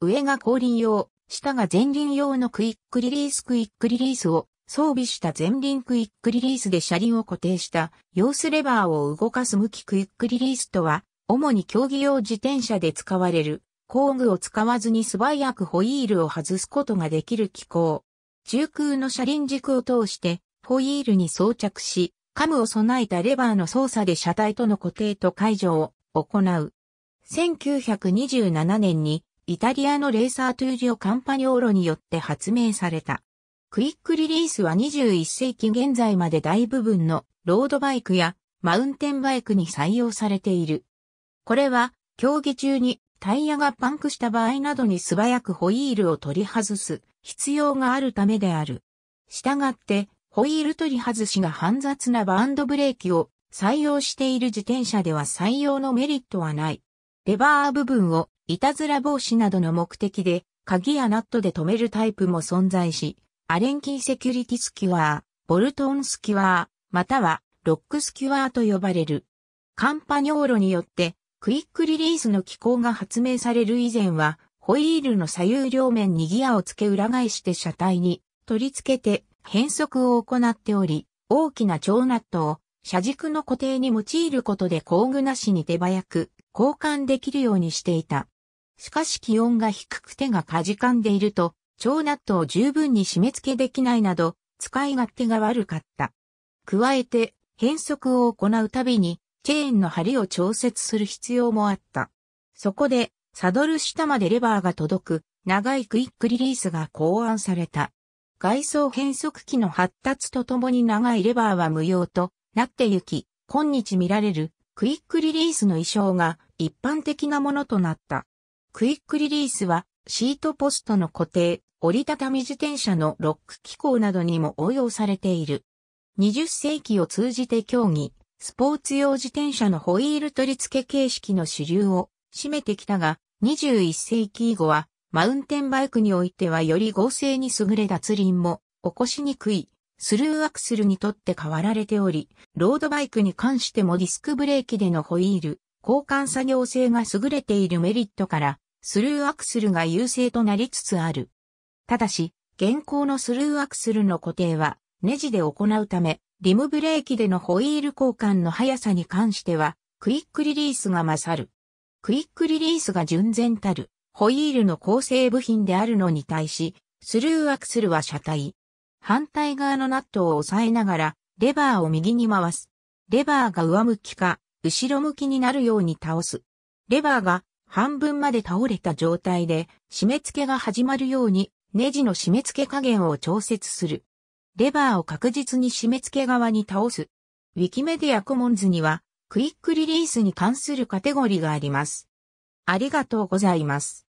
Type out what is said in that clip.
上が後輪用、下が前輪用のクイックリリースクイックリリースを装備した前輪クイックリリースで車輪を固定した様子レバーを動かす向きクイックリリースとは、主に競技用自転車で使われる工具を使わずに素早くホイールを外すことができる機構。中空の車輪軸を通してホイールに装着し、カムを備えたレバーの操作で車体との固定と解除を行う。1927年にイタリアのレーサートゥージオ・カンパニオーロによって発明された。クイックリリースは21世紀現在まで大部分のロードバイクやマウンテンバイクに採用されている。これは競技中にタイヤがパンクした場合などに素早くホイールを取り外す必要があるためである。したがってホイール取り外しが煩雑なバンドブレーキを採用している自転車では採用のメリットはない。レバー部分をいたずら防止などの目的で、鍵やナットで止めるタイプも存在し、アレンキーセキュリティスキュアー、ボルトンスキュアー、またはロックスキュアーと呼ばれる。カンパニョーロによって、クイックリリースの機構が発明される以前は、ホイールの左右両面にギアを付け裏返して車体に取り付けて変速を行っており、大きな超ナットを車軸の固定に用いることで工具なしに手早く交換できるようにしていた。しかし気温が低く手がかじかんでいると、超ナットを十分に締め付けできないなど、使い勝手が悪かった。加えて、変速を行うたびに、チェーンの針を調節する必要もあった。そこで、サドル下までレバーが届く、長いクイックリリースが考案された。外装変速機の発達とともに長いレバーは無用となってゆき、今日見られるクイックリリースの衣装が一般的なものとなった。クイックリリースはシートポストの固定、折りたたみ自転車のロック機構などにも応用されている。20世紀を通じて競技、スポーツ用自転車のホイール取り付け形式の主流を占めてきたが、21世紀以後はマウンテンバイクにおいてはより合成に優れ脱輪も起こしにくいスルーアクスルにとって変わられており、ロードバイクに関してもディスクブレーキでのホイール交換作業性が優れているメリットから、スルーアクスルが優勢となりつつある。ただし、現行のスルーアクスルの固定は、ネジで行うため、リムブレーキでのホイール交換の速さに関しては、クイックリリースが勝る。クイックリリースが純然たる、ホイールの構成部品であるのに対し、スルーアクスルは車体。反対側のナットを押さえながら、レバーを右に回す。レバーが上向きか、後ろ向きになるように倒す。レバーが半分まで倒れた状態で、締め付けが始まるように、ネジの締め付け加減を調節する。レバーを確実に締め付け側に倒す。ウィキメディアコモンズには、クイックリリースに関するカテゴリーがあります。ありがとうございます。